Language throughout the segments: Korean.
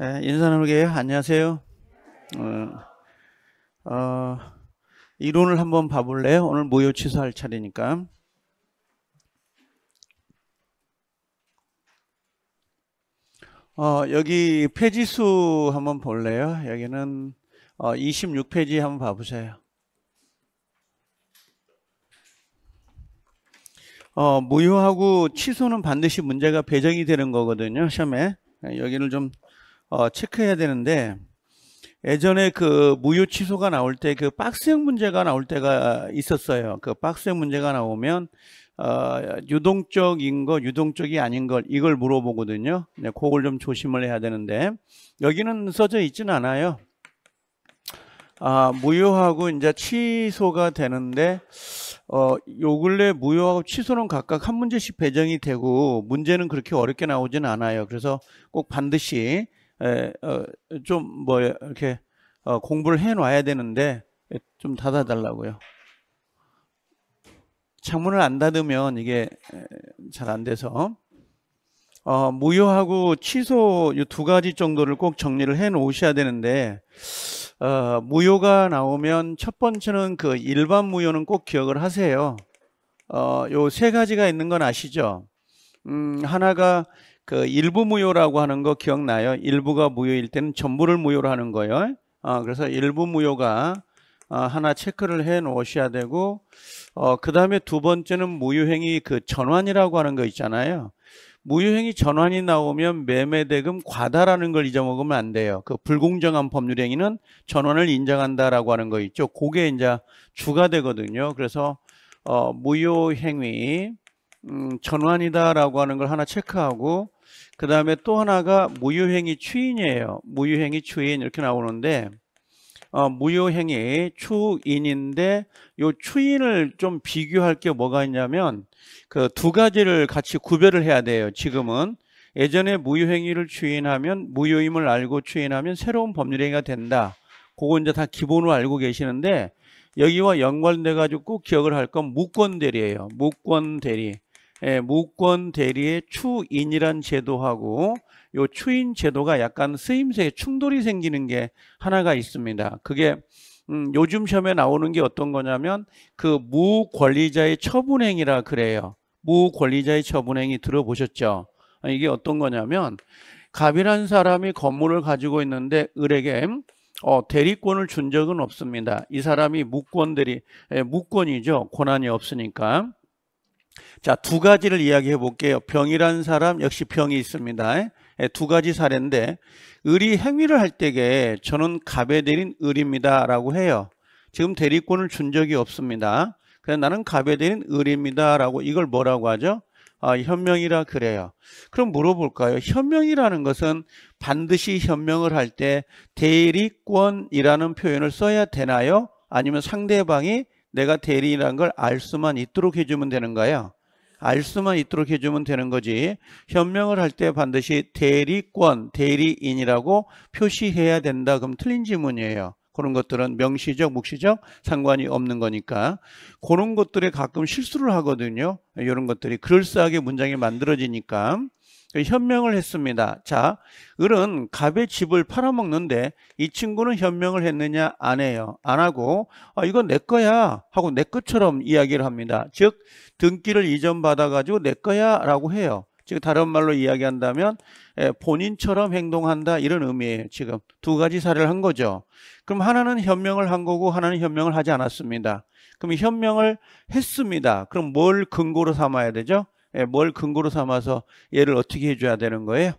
네, 예, 인사 나누게 안녕하세요. 어, 어, 이론을 한번 봐볼래요? 오늘 무효 취소할 차례니까. 어, 여기 페이지수 한번 볼래요? 여기는 어, 26페이지 한번 봐보세요. 어, 무효하고 취소는 반드시 문제가 배정이 되는 거거든요. 시험에. 예, 여기를 좀 어, 체크해야 되는데 예전에 그 무효 취소가 나올 때 그 박스형 문제가 나올 때가 있었어요. 그 박스형 문제가 나오면 어, 유동적인 거, 유동적이 아닌 걸 이걸 물어보거든요. 네, 그걸 좀 조심을 해야 되는데 여기는 써져 있진 않아요. 아, 무효하고 이제 취소가 되는데 어, 요 근래 무효하고 취소는 각각 한 문제씩 배정이 되고 문제는 그렇게 어렵게 나오진 않아요. 그래서 꼭 반드시 에, 어, 좀뭐예 이렇게 어, 공부를 해놔야 되는데 좀 닫아달라고요. 창문을 안 닫으면 이게 잘 안 돼서 어, 무효하고 취소 이 두 가지 정도를 꼭 정리를 해 놓으셔야 되는데 어, 무효가 나오면 첫 번째는 그 일반 무효는 꼭 기억을 하세요. 어, 요 세 가지가 있는 건 아시죠? 음, 하나가 그 일부 무효라고 하는 거 기억나요? 일부가 무효일 때는 전부를 무효로 하는 거예요. 어, 그래서 일부 무효가 어, 하나 체크를 해 놓으셔야 되고 어, 그 다음에 두 번째는 무효행위 그 전환이라고 하는 거 있잖아요. 무효행위 전환이 나오면 매매대금 과다라는 걸 잊어먹으면 안 돼요. 그 불공정한 법률행위는 전환을 인정한다라고 하는 거 있죠. 그게 이제 주가 되거든요. 그래서 어, 무효행위 음, 전환이다라고 하는 걸 하나 체크하고 그 다음에 또 하나가 무효행위 추인이에요. 무효행위 추인 이렇게 나오는데 어, 무효행위 추인인데 요 추인을 좀 비교할 게 뭐가 있냐면 그 두 가지를 같이 구별을 해야 돼요. 지금은 예전에 무효행위를 추인하면 무효임을 알고 추인하면 새로운 법률행위가 된다. 그거 이제 다 기본으로 알고 계시는데 여기와 연관돼 가지고 꼭 기억을 할 건 무권 대리예요. 무권 대리. 예, 무권 대리의 추인이란 제도하고 요 추인 제도가 약간 쓰임새에 충돌이 생기는 게 하나가 있습니다. 그게 음, 요즘 시험에 나오는 게 어떤 거냐면 그 무권리자의 처분행위라 그래요. 무권리자의 처분행위 들어보셨죠? 이게 어떤 거냐면 갑이라는 사람이 건물을 가지고 있는데 을에게 어, 대리권을 준 적은 없습니다. 이 사람이 무권 대리, 예, 무권이죠. 권한이 없으니까. 자, 두 가지를 이야기해 볼게요. 병이란 사람 역시 병이 있습니다. 예, 두 가지 사례인데 을이 행위를 할 때에 저는 갑에 대린 을입니다 라고 해요. 지금 대리권을 준 적이 없습니다. 그래서 나는 갑에 대린 을입니다 라고 이걸 뭐라고 하죠? 아, 현명이라 그래요. 그럼 물어볼까요? 현명이라는 것은 반드시 현명을 할 때 대리권이라는 표현을 써야 되나요? 아니면 상대방이 내가 대리인이라는 걸 알 수만 있도록 해주면 되는 거예요. 알 수만 있도록 해주면 되는 거지 현명을 할 때 반드시 대리권, 대리인이라고 표시해야 된다. 그럼 틀린 지문이에요. 그런 것들은 명시적, 묵시적 상관이 없는 거니까 그런 것들에 가끔 실수를 하거든요. 이런 것들이 그럴싸하게 문장이 만들어지니까 현명을 했습니다. 자, 을은 갑의 집을 팔아먹는데 이 친구는 현명을 했느냐? 안 해요. 안 하고 아, 이건 내 거야 하고 내 것처럼 이야기를 합니다. 즉 등기를 이전받아가지고 내 거야 라고 해요. 즉 다른 말로 이야기한다면 예, 본인처럼 행동한다 이런 의미예요. 지금 두 가지 사례를 한 거죠. 그럼 하나는 현명을 한 거고 하나는 현명을 하지 않았습니다. 그럼 현명을 했습니다. 그럼 뭘 근거로 삼아야 되죠? 예, 뭘 근거로 삼아서 얘를 어떻게 해줘야 되는 거예요?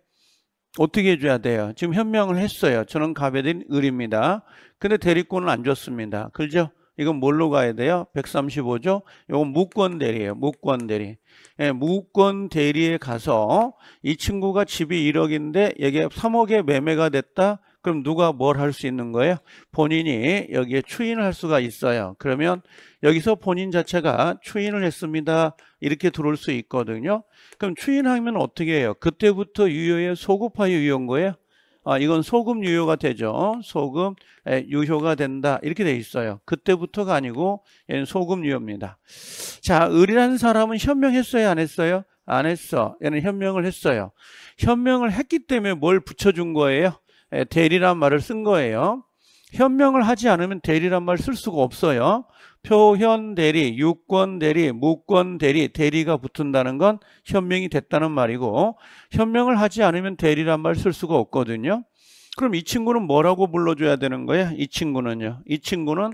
어떻게 해줘야 돼요? 지금 현명을 했어요. 저는 갑에 된 을입니다. 근데 대리권을 안 줬습니다. 그죠? 이건 뭘로 가야 돼요? 135조. 이건 무권 대리예요. 무권 대리. 예, 무권 대리에 가서 이 친구가 집이 1억인데 이게 3억에 매매가 됐다. 그럼 누가 뭘 할 수 있는 거예요? 본인이 여기에 추인을 할 수가 있어요. 그러면 여기서 본인 자체가 추인을 했습니다. 이렇게 들어올 수 있거든요. 그럼 추인하면 어떻게 해요? 그때부터 유효의 소급하여 유효인 거예요? 아, 이건 소금 유효가 되죠. 소금 유효가 된다. 이렇게 돼 있어요. 그때부터가 아니고 얘는 소금 유효입니다. 자, 을이라는 사람은 현명했어요? 안 했어요? 안 했어. 얘는 현명을 했어요. 현명을 했기 때문에 뭘 붙여준 거예요? 대리란 말을 쓴 거예요. 현명을 하지 않으면 대리란 말 쓸 수가 없어요. 표현 대리, 유권 대리, 무권 대리, 대리가 붙은다는 건 현명이 됐다는 말이고 현명을 하지 않으면 대리란 말 쓸 수가 없거든요. 그럼 이 친구는 뭐라고 불러줘야 되는 거예요이 친구는요. 이 친구는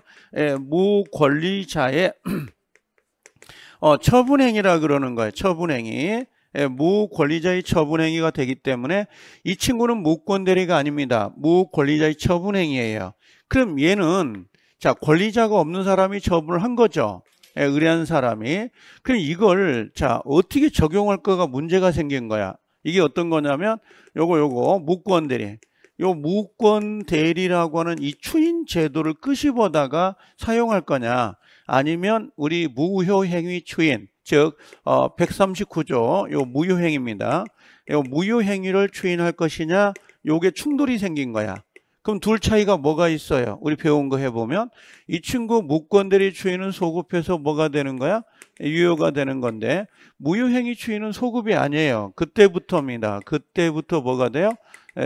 무권리자의 어, 처분행위라 그러는 거예요. 처분행위. 예, 무권리자의 처분행위가 되기 때문에 이 친구는 무권대리가 아닙니다. 무권리자의 처분행위예요. 그럼 얘는 자 권리자가 없는 사람이 처분을 한 거죠. 예, 의뢰한 사람이. 그럼 이걸 자 어떻게 적용할 거가 문제가 생긴 거야. 이게 어떤 거냐면 요거 요거 무권대리. 요 무권대리라고 하는 이 추인 제도를 끄집어다가 사용할 거냐 아니면 우리 무효행위 추인 즉 139조 어, 요 무효행위입니다. 요 무효행위를 추인할 것이냐 요게 충돌이 생긴 거야. 그럼 둘 차이가 뭐가 있어요? 우리 배운 거 해보면 이 친구 무권대리 추인은 소급해서 뭐가 되는 거야? 유효가 되는 건데 무효행위 추인은 소급이 아니에요. 그때부터입니다. 그때부터 뭐가 돼요?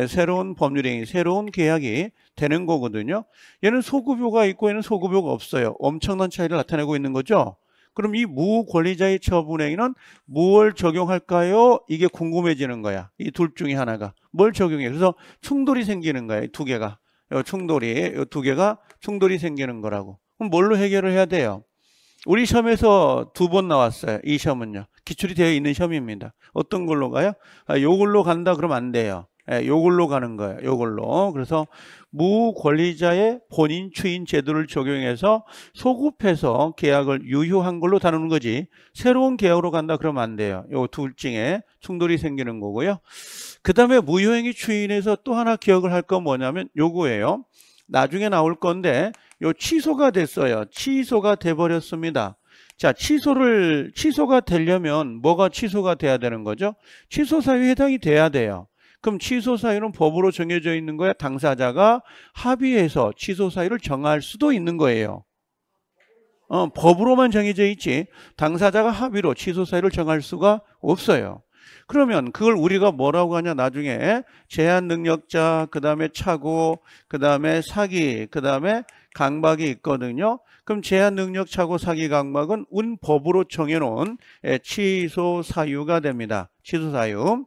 새로운 법률행위, 새로운 계약이 되는 거거든요. 얘는 소급효가 있고 얘는 소급효가 없어요. 엄청난 차이를 나타내고 있는 거죠. 그럼 이 무권리자의 처분행위는 무엇 적용할까요? 이게 궁금해지는 거야. 이 둘 중에 하나가. 뭘 적용해? 그래서 충돌이 생기는 거야. 이 두 개가. 요 충돌이, 요두 개가 충돌이 생기는 거라고. 그럼 뭘로 해결을 해야 돼요? 우리 시험에서 두 번 나왔어요. 이 시험은요. 기출이 되어 있는 시험입니다. 어떤 걸로 가요? 아, 요걸로 간다 그러면 안 돼요. 예, 요걸로 가는 거예요. 요걸로. 그래서 무권리자의 본인 추인 제도를 적용해서 소급해서 계약을 유효한 걸로 다루는 거지. 새로운 계약으로 간다 그러면 안 돼요. 요 둘 중에 충돌이 생기는 거고요. 그다음에 무효행위 추인에서 또 하나 기억을 할 건 뭐냐면 요거예요. 나중에 나올 건데 요 취소가 됐어요. 취소가 돼 버렸습니다. 자, 취소를 취소가 되려면 뭐가 취소가 돼야 되는 거죠? 취소 사유에 해당이 돼야 돼요. 그럼 취소 사유는 법으로 정해져 있는 거야? 당사자가 합의해서 취소 사유를 정할 수도 있는 거예요. 어, 법으로만 정해져 있지 당사자가 합의로 취소 사유를 정할 수가 없어요. 그러면 그걸 우리가 뭐라고 하냐 나중에 제한 능력자 그다음에 차고 그다음에 사기 그다음에 강박이 있거든요. 그럼 제한 능력 차고 사기 강박은 운 법으로 정해 놓은 예, 취소 사유가 됩니다. 취소 사유.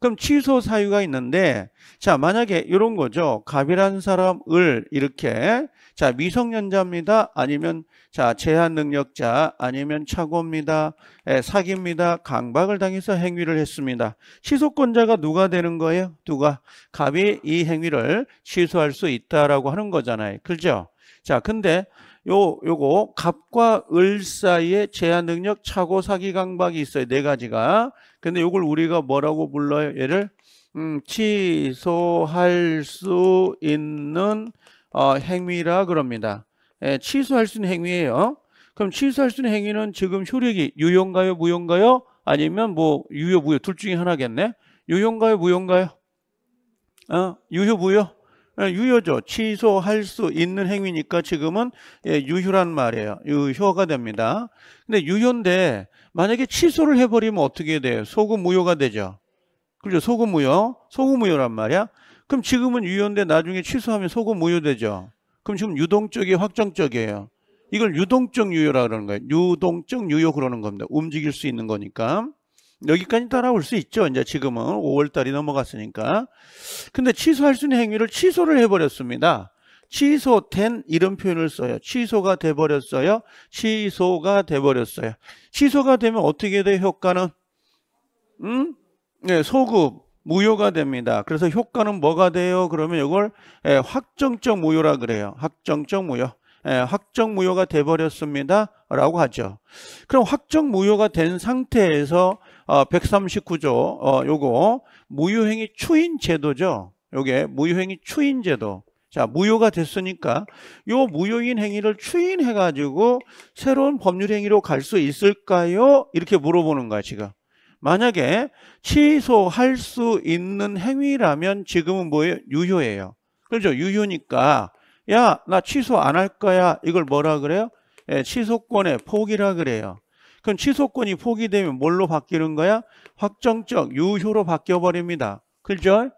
그럼 취소 사유가 있는데 자 만약에 이런 거죠. 갑이라는 사람을 이렇게 자 미성년자입니다. 아니면 자 제한 능력자 아니면 차고입니다. 에, 예, 사기입니다. 강박을 당해서 행위를 했습니다. 취소권자가 누가 되는 거예요? 누가 갑이 이 행위를 취소할 수 있다라고 하는 거잖아요. 그죠? 자 근데 요 요거 갑과 을 사이에 제한 능력 착오 사기 강박이 있어요. 네 가지가. 근데 요걸 우리가 뭐라고 불러요? 얘를 음, 취소할 수 있는 어, 행위라 그럽니다. 예, 취소할 수 있는 행위예요. 그럼 취소할 수 있는 행위는 지금 효력이 유용가요, 무용가요? 아니면 뭐 유효, 무효 둘 중에 하나겠네. 유용가요, 무용가요? 어, 유효, 무효? 예, 유효죠. 취소할 수 있는 행위니까 지금은 예, 유효란 말이에요. 유효가 됩니다. 근데 유효인데 만약에 취소를 해버리면 어떻게 돼요? 소급 무효가 되죠. 그렇죠. 소급 무효. 소급 무효란 말이야. 그럼 지금은 유효인데 나중에 취소하면 소급 무효되죠. 그럼 지금 유동적이 확정적이에요. 이걸 유동적 유효라 그러는 거예요. 유동적 유효 그러는 겁니다. 움직일 수 있는 거니까. 여기까지 따라올 수 있죠. 이제 지금은 5월달이 넘어갔으니까. 근데 취소할 수 있는 행위를 취소를 해버렸습니다. 취소된 이런 표현을 써요. 취소가 돼버렸어요. 취소가 돼버렸어요. 취소가 되면 어떻게 돼 효과는? 음? 네, 소급, 무효가 됩니다. 그래서 효과는 뭐가 돼요? 그러면 이걸 예, 확정적 무효라 그래요. 확정적 무효. 예, 확정 무효가 돼버렸습니다 라고 하죠 그럼 확정 무효가 된 상태에서 어, 139조 어, 요거 무유행위 추인 제도죠. 요게 무유행위 추인 제도. 자, 무효가 됐으니까 요 무효인 행위를 추인해 가지고 새로운 법률 행위로 갈 수 있을까요? 이렇게 물어보는 거야, 지금. 만약에 취소할 수 있는 행위라면 지금은 뭐예요? 유효예요. 그렇죠? 유효니까 야, 나 취소 안 할 거야. 이걸 뭐라 그래요? 예, 취소권의 포기라 그래요. 그럼 취소권이 포기되면 뭘로 바뀌는 거야? 확정적 유효로 바뀌어버립니다. 그죠?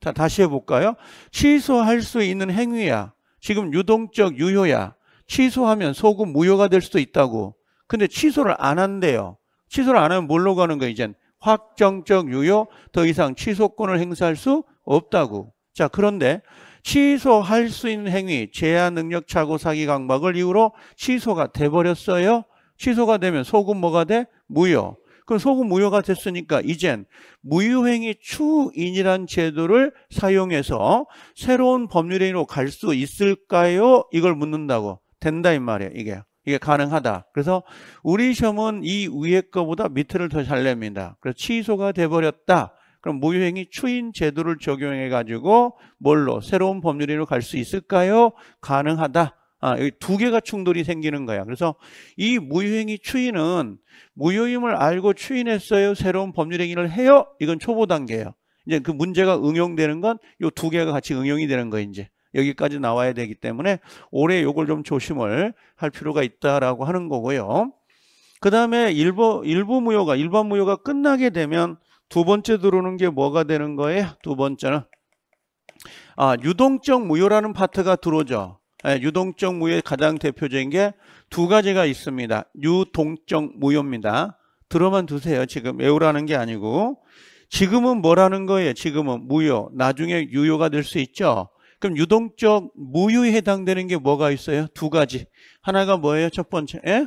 자, 다시 해볼까요? 취소할 수 있는 행위야. 지금 유동적 유효야. 취소하면 소급 무효가 될 수도 있다고. 근데 취소를 안 한대요. 취소를 안 하면 뭘로 가는 거야, 이젠? 확정적 유효, 더 이상 취소권을 행사할 수 없다고. 자, 그런데 취소할 수 있는 행위, 제한 능력 착오 사기 강박을 이유로 취소가 돼버렸어요. 취소가 되면 소금 뭐가 돼? 무효. 그 소금 무효가 됐으니까 이젠 무효행위 추인이란 제도를 사용해서 새로운 법률행위로 갈 수 있을까요? 이걸 묻는다고 된다 이 말이에요. 이게 이게 가능하다. 그래서 우리 시험은 이 위에 거보다 밑을 더 잘 냅니다. 그래서 취소가 돼버렸다. 그럼 무효행위 추인 제도를 적용해 가지고 뭘로 새로운 법률행위로 갈 수 있을까요? 가능하다. 아, 여기 두 개가 충돌이 생기는 거야. 그래서 이 무효행위 추인은 무효임을 알고 추인했어요. 새로운 법률행위를 해요. 이건 초보 단계예요. 이제 그 문제가 응용되는 건 요 두 개가 같이 응용이 되는 거 이제 여기까지 나와야 되기 때문에 올해 요걸 좀 조심을 할 필요가 있다라고 하는 거고요. 그 다음에 일부, 일부 무효가, 일반 무효가 끝나게 되면 두 번째 들어오는 게 뭐가 되는 거예요? 두 번째는. 아, 유동적 무효라는 파트가 들어오죠. 예, 유동적 무효의 가장 대표적인 게 두 가지가 있습니다. 유동적 무효입니다. 들어만 두세요. 지금 외우라는 게 아니고 지금은 뭐라는 거예요? 지금은 무효. 나중에 유효가 될 수 있죠. 그럼 유동적 무효에 해당되는 게 뭐가 있어요? 두 가지. 하나가 뭐예요? 첫 번째. 예?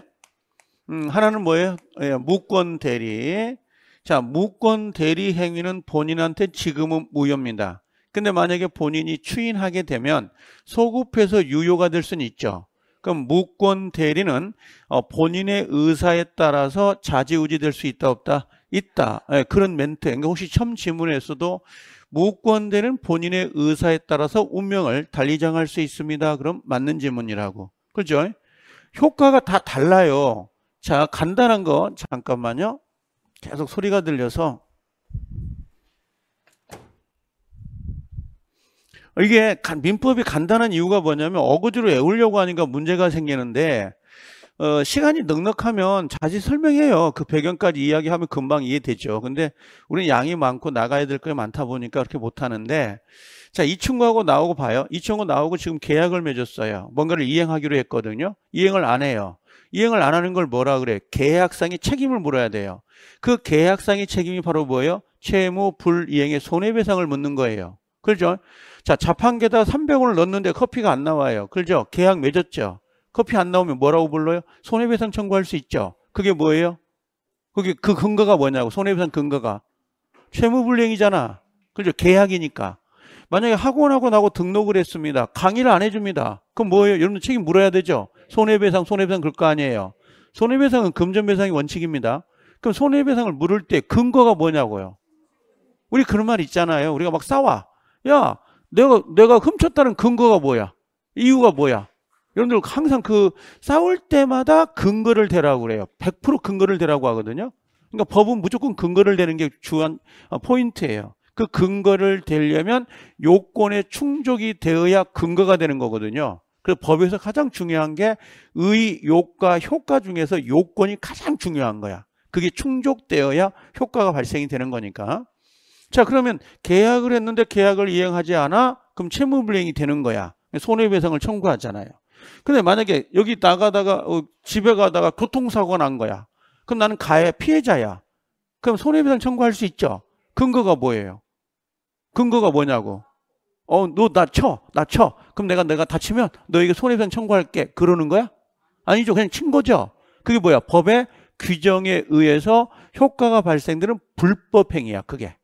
음, 하나는 뭐예요? 예, 무권 대리. 자, 무권 대리 행위는 본인한테 지금은 무효입니다. 근데 만약에 본인이 추인하게 되면 소급해서 유효가 될 수는 있죠. 그럼 무권 대리는 어, 본인의 의사에 따라서 자지우지 될 수 있다 없다 있다 예, 그런 멘트 그러니까 혹시 처 지문에서도 무권 대리는 본인의 의사에 따라서 운명을 달리 정할 수 있습니다 그럼 맞는 지문이라고 그죠 효과가 다 달라요 자 간단한 거 잠깐만요 계속 소리가 들려서 이게 민법이 간단한 이유가 뭐냐면 어거지로 외우려고 하니까 문제가 생기는데 어, 시간이 넉넉하면 자세히 설명해요. 그 배경까지 이야기하면 금방 이해되죠. 근데 우리는 양이 많고 나가야 될 게 많다 보니까 그렇게 못하는데 자, 이 친구하고 나오고 봐요. 이 친구 나오고 지금 계약을 맺었어요. 뭔가를 이행하기로 했거든요. 이행을 안 해요. 이행을 안 하는 걸 뭐라 그래? 계약상의 책임을 물어야 돼요. 그 계약상의 책임이 바로 뭐예요? 채무 불이행의 손해배상을 묻는 거예요. 그렇죠? 자, 자판기에다 300원을 넣었는데 커피가 안 나와요. 그렇죠? 계약 맺었죠? 커피 안 나오면 뭐라고 불러요? 손해배상 청구할 수 있죠? 그게 뭐예요? 그게 그 근거가 뭐냐고, 손해배상 근거가. 채무불이행이잖아. 그렇죠? 계약이니까. 만약에 학원하고 나고 등록을 했습니다. 강의를 안 해줍니다. 그럼 뭐예요? 여러분 들 책임 물어야 되죠? 손해배상, 손해배상 그럴 거 아니에요. 손해배상은 금전배상의 원칙입니다. 그럼 손해배상을 물을 때 근거가 뭐냐고요. 우리 그런 말 있잖아요. 우리가 막 싸워. 야, 내가, 내가 훔쳤다는 근거가 뭐야? 이유가 뭐야? 여러분들 항상 그 싸울 때마다 근거를 대라고 그래요. 100% 근거를 대라고 하거든요. 그러니까 법은 무조건 근거를 대는 게 주한 어, 포인트예요. 그 근거를 대려면 요건의 충족이 되어야 근거가 되는 거거든요. 그래서 법에서 가장 중요한 게 의, 효과, 효과 중에서 요건이 가장 중요한 거야. 그게 충족되어야 효과가 발생이 되는 거니까. 자 그러면 계약을 했는데 계약을 이행하지 않아? 그럼 채무불이행이 되는 거야. 손해배상을 청구하잖아요. 근데 만약에 여기 나가다가 어, 집에 가다가 교통사고가 난 거야. 그럼 나는 가해 피해자야. 그럼 손해배상 청구할 수 있죠. 근거가 뭐예요? 근거가 뭐냐고. 어, 너 나 쳐. 나 쳐. 그럼 내가 내가 다치면 너에게 손해배상 청구할게. 그러는 거야? 아니죠. 그냥 친 거죠. 그게 뭐야? 법의 규정에 의해서 효과가 발생되는 불법 행위야, 그게.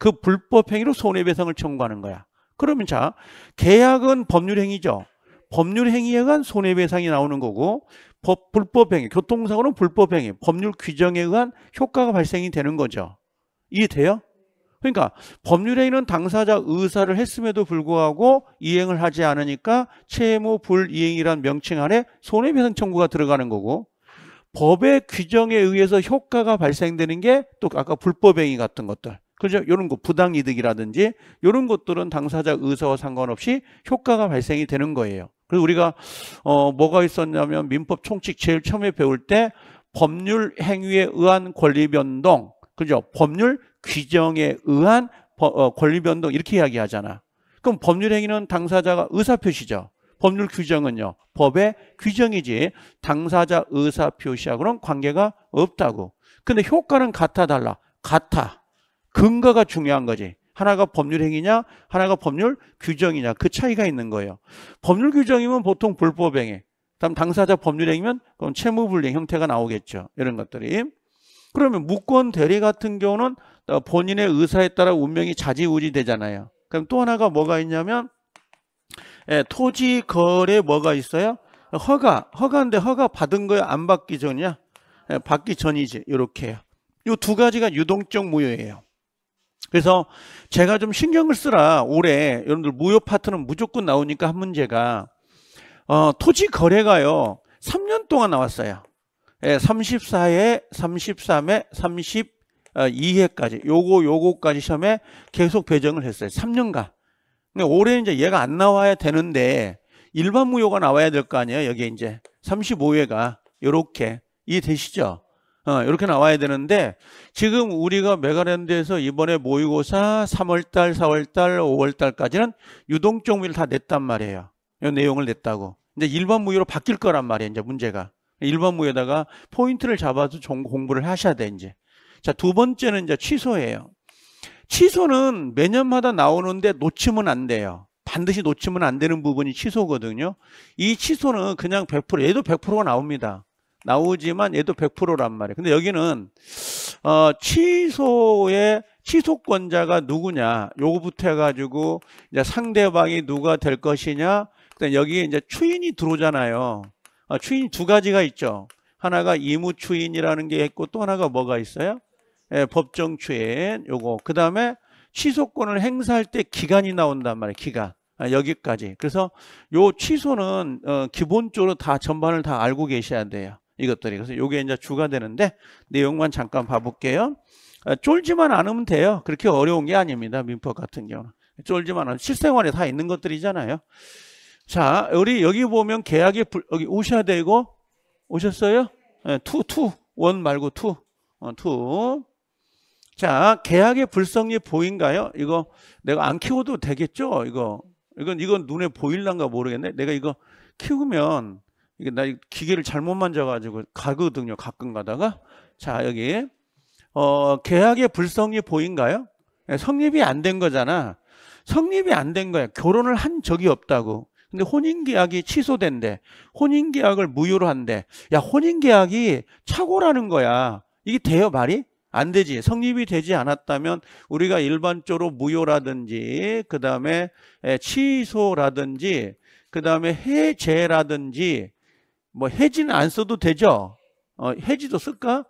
그 불법 행위로 손해배상을 청구하는 거야. 그러면 자, 계약은 법률 행위죠. 법률 행위에 의한 손해배상이 나오는 거고 법, 불법 행위, 교통사고는 불법 행위, 법률 규정에 의한 효과가 발생이 되는 거죠. 이해돼요? 그러니까 법률행위는 당사자 의사를 했음에도 불구하고 이행을 하지 않으니까 채무 불이행이란 명칭 안에 손해배상 청구가 들어가는 거고 법의 규정에 의해서 효과가 발생되는 게 또 아까 불법행위 같은 것들 그죠? 요런거 부당 이득이라든지 요런 것들은 당사자 의사와 상관없이 효과가 발생이 되는 거예요. 그래서 우리가 어 뭐가 있었냐면 민법 총칙 제일 처음에 배울 때 법률 행위에 의한 권리 변동, 그죠? 법률 규정에 의한 어, 권리 변동 이렇게 이야기하잖아. 그럼 법률 행위는 당사자가 의사 표시죠. 법률 규정은요. 법의 규정이지 당사자 의사 표시하고는 관계가 없다고. 근데 효과는 같아 달라. 같아. 근거가 중요한 거지. 하나가 법률 행위냐, 하나가 법률 규정이냐. 그 차이가 있는 거예요. 법률 규정이면 보통 불법 행위. 다음 당사자 법률 행위면 그럼 채무 불이행 형태가 나오겠죠. 이런 것들이. 그러면 무권 대리 같은 경우는 어, 본인의 의사에 따라 운명이 자지우지 되잖아요. 그럼 또 하나가 뭐가 있냐면 예, 토지 거래 뭐가 있어요? 허가, 허가인데 허가 받은 거야 안 받기 전이야? 예, 받기 전이지 이렇게 요이 두 가지가 유동적 무효예요. 그래서 제가 좀 신경을 쓰라 올해 여러분들 무효 파트는 무조건 나오니까 한 문제가 어, 토지 거래가요 3년 동안 나왔어요. 예, 34회, 33회, 32회까지 요거 요거까지 시험에 계속 배정을 했어요. 3년간. 근데 올해 이제 얘가 안 나와야 되는데 일반 무효가 나와야 될 거 아니에요. 여기 이제 35회가 요렇게 이해되시죠? 어, 이렇게 나와야 되는데 지금 우리가 메가랜드에서 이번에 모의고사 3월달, 4월달, 5월달까지는 유동종비를 다 냈단 말이에요. 이 내용을 냈다고. 이제 일반 무효로 바뀔 거란 말이에요. 이제 문제가. 일반 무효에다가 포인트를 잡아서 공부를 하셔야 돼 이제. 자, 두 번째는 이제 취소예요. 취소는 매년마다 나오는데 놓치면 안 돼요. 반드시 놓치면 안 되는 부분이 취소거든요. 이 취소는 그냥 100% 얘도 100%가 나옵니다. 나오지만 얘도 100%란 말이에요. 근데 여기는 어, 취소의 취소권자가 누구냐 요거부터 해가지고 이제 상대방이 누가 될 것이냐 그다음 여기에 이제 추인이 들어오잖아요. 어, 아, 추인 두 가지가 있죠. 하나가 이무추인이라는 게 있고 또 하나가 뭐가 있어요? 예, 법정추인 요거 그 다음에 취소권을 행사할 때 기간이 나온단 말이에요. 기간. 아, 여기까지. 그래서 요 취소는 어, 기본적으로 다 전반을 다 알고 계셔야 돼요. 이것들이. 그래서 이게 이제 주가 되는데 내용만 잠깐 봐볼게요. 아, 쫄지만 않으면 돼요. 그렇게 어려운 게 아닙니다. 민법 같은 경우는. 쫄지만 않으면 실생활에 다 있는 것들이잖아요. 자, 우리 여기 보면 계약이 불, 여기 오셔야 되고 오셨어요? 네, 투, 투. 원 말고 투. 어, 투. 자, 계약의 불성이 보인가요? 이거 내가 안 키워도 되겠죠? 이거. 이건 이건 눈에 보일란가 모르겠네. 내가 이거 키우면 이게 나 기계를 잘못 만져가지고 가거든요. 가끔 가다가 자 여기 어, 계약의 불성이 보인가요? 예, 성립이 안 된 거잖아. 성립이 안 된 거야. 결혼을 한 적이 없다고. 근데 혼인계약이 취소된대. 혼인계약을 무효로 한대. 야, 혼인계약이 착오라는 거야. 이게 돼요, 말이? 안 되지. 성립이 되지 않았다면 우리가 일반적으로 무효라든지, 그 다음에 예, 취소라든지, 그 다음에 해제라든지, 뭐 해지는 안 써도 되죠. 어, 해지도 쓸까?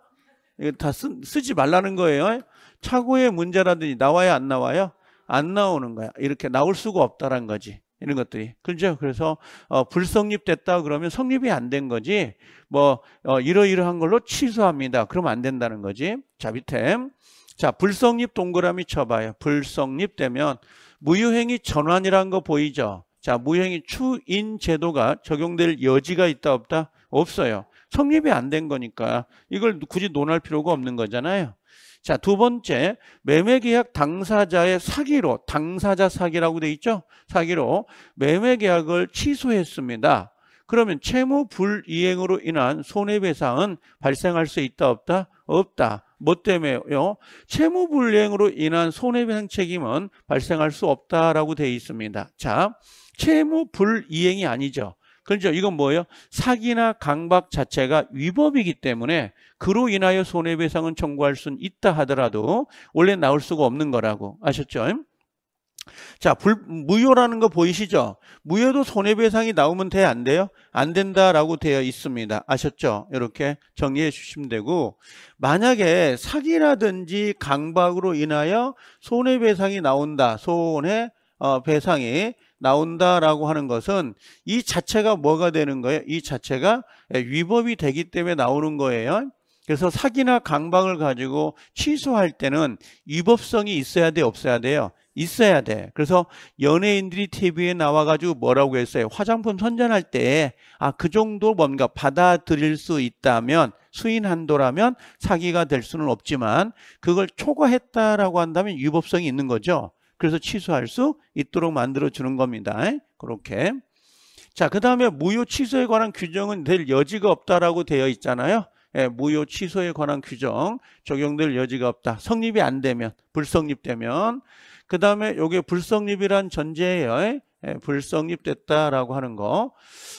이거 다 쓰, 쓰지 말라는 거예요. 차고의 문제라든지 나와야 안 나와요? 안 나오는 거야. 이렇게 나올 수가 없다는 거지. 이런 것들이 그렇죠 그래서 어, 불성립됐다 그러면 성립이 안 된 거지 뭐 어, 이러이러한 걸로 취소합니다 그러면 안 된다는 거지 자 밑에 자 불성립 동그라미 쳐봐요 불성립되면 무유행위 전환이라는 거 보이죠 자, 무형의 추인 제도가 적용될 여지가 있다 없다? 없어요. 성립이 안 된 거니까 이걸 굳이 논할 필요가 없는 거잖아요. 자, 두 번째 매매계약 당사자의 사기로 당사자 사기라고 돼 있죠? 사기로 매매계약을 취소했습니다. 그러면 채무 불이행으로 인한 손해배상은 발생할 수 있다 없다? 없다. 뭐 때문에요? 채무불이행으로 인한 손해배상 책임은 발생할 수 없다라고 되어 있습니다. 자, 채무불이행이 아니죠. 그렇죠? 이건 뭐예요? 사기나 강박 자체가 위법이기 때문에 그로 인하여 손해배상은 청구할 수는 있다 하더라도 원래 나올 수가 없는 거라고 아셨죠? 자, 불, 무효라는 거 보이시죠? 무효도 손해배상이 나오면 돼, 안 돼요? 안 된다라고 되어 있습니다. 아셨죠? 이렇게 정리해 주시면 되고, 만약에 사기라든지 강박으로 인하여 손해배상이 나온다, 손해, 어, 배상이 나온다라고 하는 것은 이 자체가 뭐가 되는 거예요? 이 자체가 위법이 되기 때문에 나오는 거예요. 그래서 사기나 강박을 가지고 취소할 때는 위법성이 있어야 돼 없어야 돼요 있어야 돼 그래서 연예인들이 TV에 나와가지고 뭐라고 했어요 화장품 선전할 때아그 정도 뭔가 받아들일 수 있다면 수인 한도라면 사기가 될 수는 없지만 그걸 초과했다라고 한다면 위법성이 있는 거죠 그래서 취소할 수 있도록 만들어 주는 겁니다 그렇게 자, 그 다음에 무효 취소에 관한 규정은 될 여지가 없다라고 되어 있잖아요. 예, 무효 취소에 관한 규정 적용될 여지가 없다. 성립이 안 되면 불성립되면 그 다음에 이게 불성립이란 전제예요. 예, 불성립됐다라고 하는 거.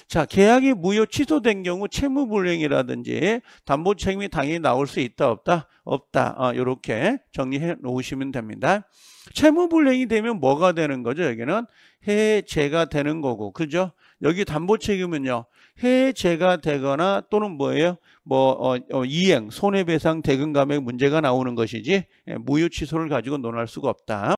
자, 계약이 무효 취소된 경우 채무불행이라든지 담보 책임이 당연히 나올 수 있다 없다 없다. 어, 이렇게 정리해 놓으시면 됩니다. 채무불행이 되면 뭐가 되는 거죠? 여기는 해제가 되는 거고, 그죠? 여기 담보 책임은요 해제가 되거나 또는 뭐예요? 뭐 어, 어, 이행, 손해배상, 대금감액 문제가 나오는 것이지 예, 무효 취소를 가지고 논할 수가 없다.